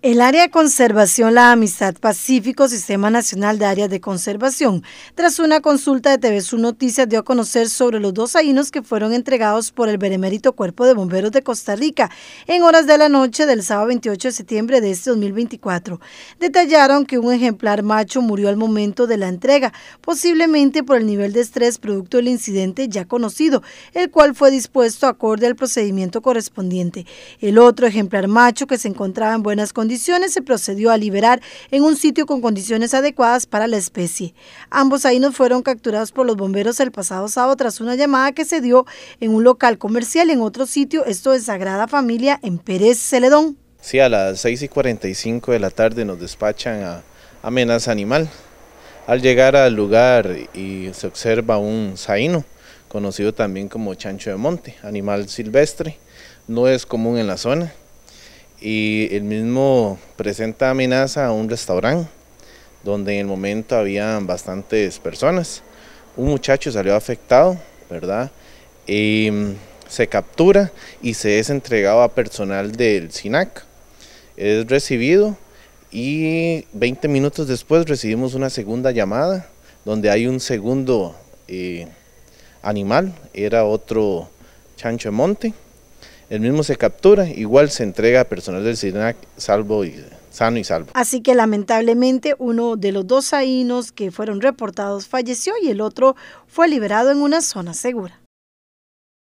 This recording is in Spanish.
El área de conservación La Amistad Pacífico, Sistema Nacional de Áreas de Conservación, tras una consulta de TV Noticias, dio a conocer sobre los dos ainos que fueron entregados por el benemérito Cuerpo de Bomberos de Costa Rica en horas de la noche del sábado 28 de septiembre de este 2024. Detallaron que un ejemplar macho murió al momento de la entrega, posiblemente por el nivel de estrés producto del incidente ya conocido, el cual fue dispuesto acorde al procedimiento correspondiente. El otro ejemplar macho que se encontraba en buenas condiciones se procedió a liberar en un sitio con condiciones adecuadas para la especie. Ambos ainos fueron capturados por los bomberos el pasado sábado tras una llamada que se dio en un local comercial en otro sitio, esto es Sagrada Familia, en Pérez Celedón. Sí, a las 6 y 45 de la tarde nos despachan a amenaza animal. Al llegar al lugar y se observa un zaino, conocido también como chancho de monte, animal silvestre, no es común en la zona y el mismo presenta amenaza a un restaurante donde en el momento habían bastantes personas. Un muchacho salió afectado, ¿verdad? Em, se captura y se es entregado a personal del SINAC. Es recibido y 20 minutos después recibimos una segunda llamada donde hay un segundo eh, animal, era otro chancho monte el mismo se captura, igual se entrega a personal del SINAC salvo y, sano y salvo. Así que lamentablemente uno de los dos saínos que fueron reportados falleció y el otro fue liberado en una zona segura.